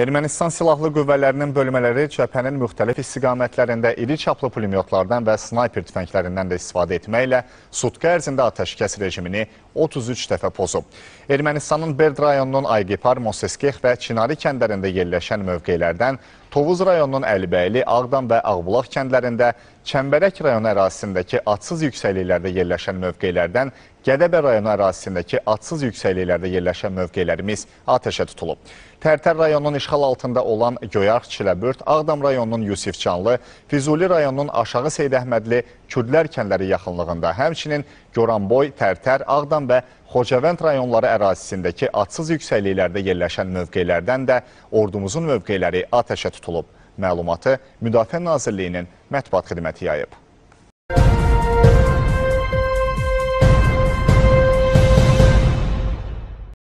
Ermənistan silahlı qüvvələrinin bölmələri cəbhənin müxtəlif istiqamətlərində iri çaplı pulemyotlardan və snayper tüfənglərindən də istifadə etməklə sutqa ərzində atəşkəs rejimini 33 dəfə pozub. Ermənistanın Berd rayonunun Ayqipar, Moseskex və Çinari kəndərində yerləşən mövqelərdən Tovuz rayonunun Əlibəyli, Ağdam və Ağbulaq kəndlərində Çəmbərək rayonu ərazisindəki atsız yüksəkliklərdə yerləşən mövqelərdən Qədəbə rayonu ərazisindəki atsız yüksəkliklərdə yerləşən mövqelərimiz atəşə tutulub. Tərtər rayonunun işğal altında olan Göyarx Çiləbürt, Ağdam rayonunun Yusifcanlı, Füzuli rayonunun Aşağı Seydəhmədli Kürdlər kənləri yaxınlığında, həmçinin Goranboy, Tərtər, Ağdam və Xocavənd rayonları ərazisindəki atsız yüksəkliklərdə yerləşən mövqelərdən də ordumuzun mövqeləri atəşə tutulub. Məlumatı Müdafiə Nazirliyinin mətbuat xidməti yayıb.